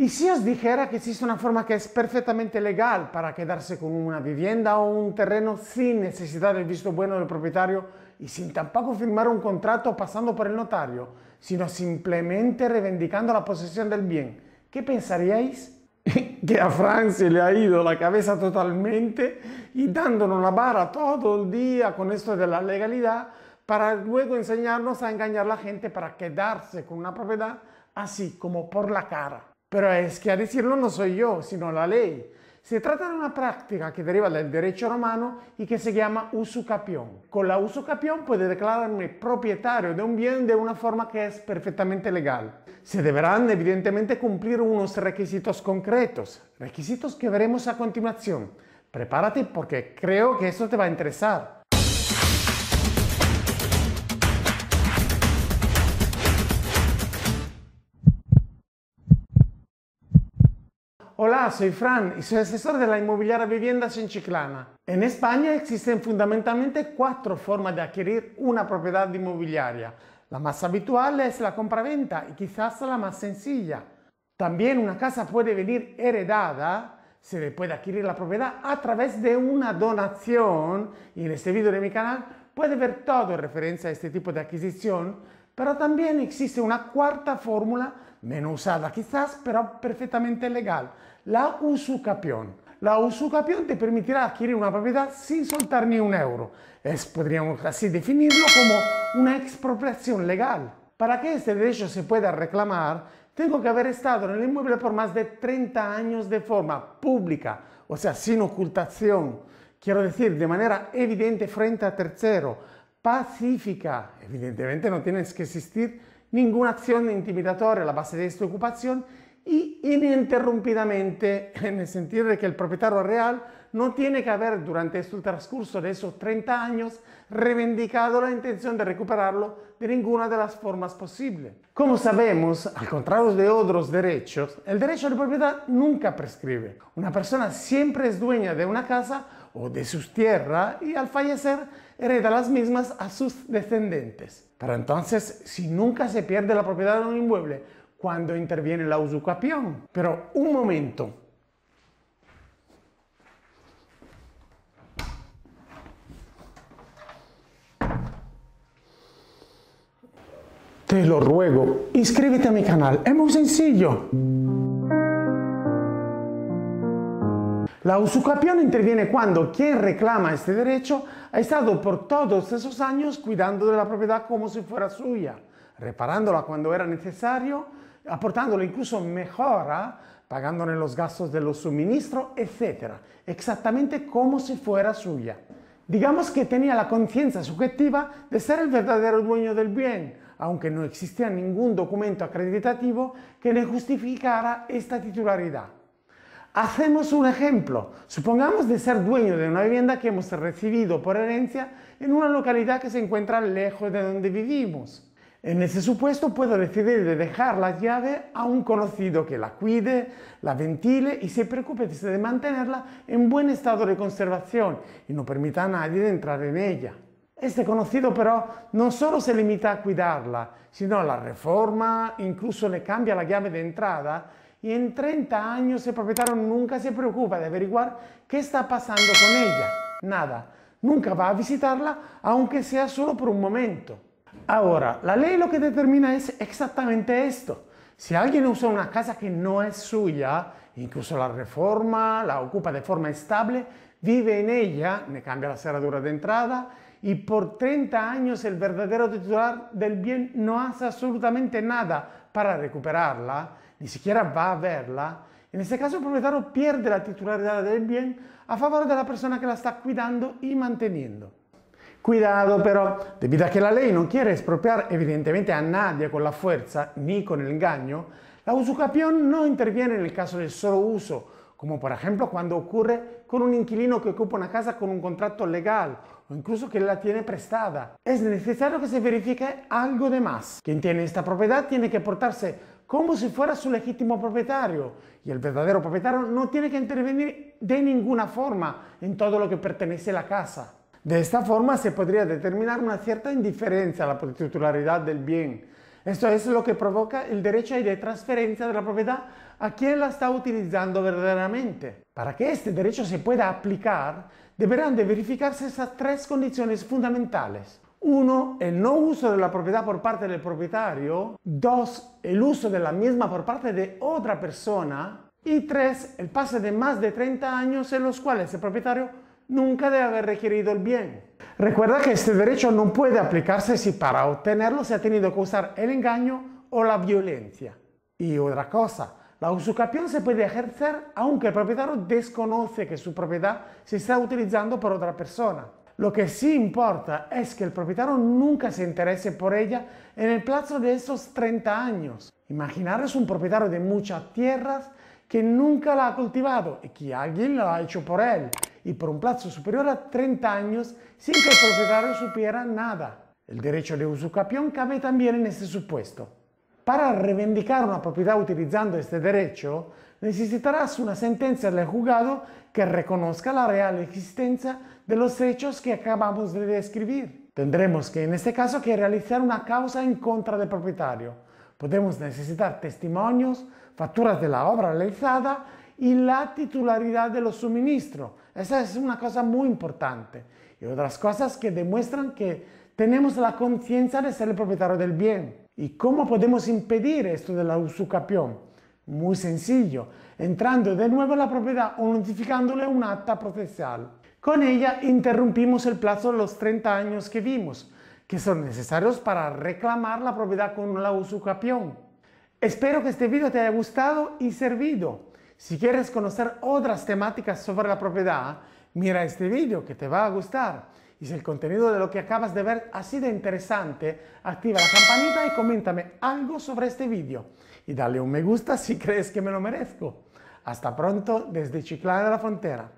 ¿Y si os dijera que existe una forma que es perfectamente legal para quedarse con una vivienda o un terreno sin necesidad del visto bueno del propietario y sin tampoco firmar un contrato pasando por el notario, sino simplemente reivindicando la posesión del bien? ¿Qué pensaríais? que a Francia le ha ido la cabeza totalmente y dándonos la vara todo el día con esto de la legalidad para luego enseñarnos a engañar a la gente para quedarse con una propiedad así como por la cara. Pero es que a decirlo no soy yo, sino la ley. Se trata de una práctica que deriva del derecho romano y que se llama usucapión. Con la usucapión puede declararme propietario de un bien de una forma que es perfectamente legal. Se deberán evidentemente cumplir unos requisitos concretos, requisitos que veremos a continuación. Prepárate porque creo que esto te va a interesar. Hola, soy Fran y soy asesor de la inmobiliaria Viviendas en Chiclana. En España existen fundamentalmente cuatro formas de adquirir una propiedad inmobiliaria. La más habitual es la compraventa y quizás la más sencilla. También una casa puede venir heredada, se le puede adquirir la propiedad a través de una donación y en este vídeo de mi canal puede ver todo en referencia a este tipo de adquisición pero también existe una cuarta fórmula, menos usada quizás, pero perfectamente legal, la usucapión. La usucapión te permitirá adquirir una propiedad sin soltar ni un euro. Es, podríamos así definirlo como una expropiación legal. Para que este derecho se pueda reclamar, tengo que haber estado en el inmueble por más de 30 años de forma pública, o sea, sin ocultación. Quiero decir, de manera evidente frente a tercero pacífica. Evidentemente no tiene que existir ninguna acción intimidatoria a la base de esta ocupación y ininterrumpidamente, en el sentido de que el propietario real no tiene que haber durante el este transcurso de esos 30 años reivindicado la intención de recuperarlo de ninguna de las formas posibles. Como sabemos, al contrario de otros derechos, el derecho de propiedad nunca prescribe. Una persona siempre es dueña de una casa o de sus tierras y al fallecer hereda las mismas a sus descendientes. Pero entonces, si nunca se pierde la propiedad de un inmueble, cuando interviene la usucapión. Pero un momento. Te lo ruego, inscríbete a mi canal. Es muy sencillo. La usucapión interviene cuando quien reclama este derecho ha estado por todos esos años cuidando de la propiedad como si fuera suya, reparándola cuando era necesario, aportándole incluso mejora, pagándole los gastos de los suministros, etc. Exactamente como si fuera suya. Digamos que tenía la conciencia subjetiva de ser el verdadero dueño del bien, aunque no existía ningún documento acreditativo que le justificara esta titularidad. Hacemos un ejemplo. Supongamos de ser dueño de una vivienda que hemos recibido por herencia en una localidad que se encuentra lejos de donde vivimos. En ese supuesto puedo decidir de dejar la llave a un conocido que la cuide, la ventile y se preocupe de mantenerla en buen estado de conservación y no permita a nadie entrar en ella. Este conocido pero, no solo se limita a cuidarla, sino la reforma, incluso le cambia la llave de entrada y en 30 años el propietario nunca se preocupa de averiguar qué está pasando con ella. Nada. Nunca va a visitarla, aunque sea solo por un momento. Ahora, la ley lo que determina es exactamente esto. Si alguien usa una casa que no es suya, incluso la reforma, la ocupa de forma estable, vive en ella, le cambia la cerradura de entrada y por 30 años el verdadero titular del bien no hace absolutamente nada para recuperarla, ni siquiera va a verla, en este caso el propietario pierde la titularidad del bien a favor de la persona que la está cuidando y manteniendo. Cuidado pero, debido a que la ley no quiere expropiar evidentemente a nadie con la fuerza ni con el engaño, la usucapión no interviene en el caso del solo uso, como por ejemplo cuando ocurre con un inquilino que ocupa una casa con un contrato legal o incluso que la tiene prestada. Es necesario que se verifique algo de más. Quien tiene esta propiedad tiene que portarse como si fuera su legítimo propietario. Y el verdadero propietario no tiene que intervenir de ninguna forma en todo lo que pertenece a la casa. De esta forma se podría determinar una cierta indiferencia a la titularidad del bien. Esto es lo que provoca el derecho de transferencia de la propiedad a quien la está utilizando verdaderamente. Para que este derecho se pueda aplicar, deberán de verificarse estas tres condiciones fundamentales. Uno, el no uso de la propiedad por parte del propietario. Dos, el uso de la misma por parte de otra persona. Y tres, el pase de más de 30 años en los cuales el propietario nunca debe haber requerido el bien. Recuerda que este derecho no puede aplicarse si para obtenerlo se ha tenido que usar el engaño o la violencia. Y otra cosa, la usucapión se puede ejercer aunque el propietario desconoce que su propiedad se está utilizando por otra persona. Lo que sí importa es que el propietario nunca se interese por ella en el plazo de esos 30 años. Imaginaros un propietario de muchas tierras que nunca la ha cultivado y que alguien la ha hecho por él y por un plazo superior a 30 años sin que el propietario supiera nada. El derecho de usucapión cabe también en este supuesto. Para reivindicar una propiedad utilizando este derecho, necesitarás una sentencia del juzgado que reconozca la real existencia de los hechos que acabamos de describir. Tendremos que, en este caso, que realizar una causa en contra del propietario. Podemos necesitar testimonios, facturas de la obra realizada y la titularidad de los suministros. Esa es una cosa muy importante. Y otras cosas que demuestran que tenemos la conciencia de ser el propietario del bien. ¿Y cómo podemos impedir esto de la usucapión? Muy sencillo, entrando de nuevo en la propiedad o notificándole un acta procesal. Con ella interrumpimos el plazo de los 30 años que vimos, que son necesarios para reclamar la propiedad con la usucapión. Espero que este video te haya gustado y servido. Si quieres conocer otras temáticas sobre la propiedad, mira este video que te va a gustar. Y si el contenido de lo que acabas de ver ha sido interesante, activa la campanita y coméntame algo sobre este vídeo. Y dale un me gusta si crees que me lo merezco. Hasta pronto desde Chiclana de la Frontera.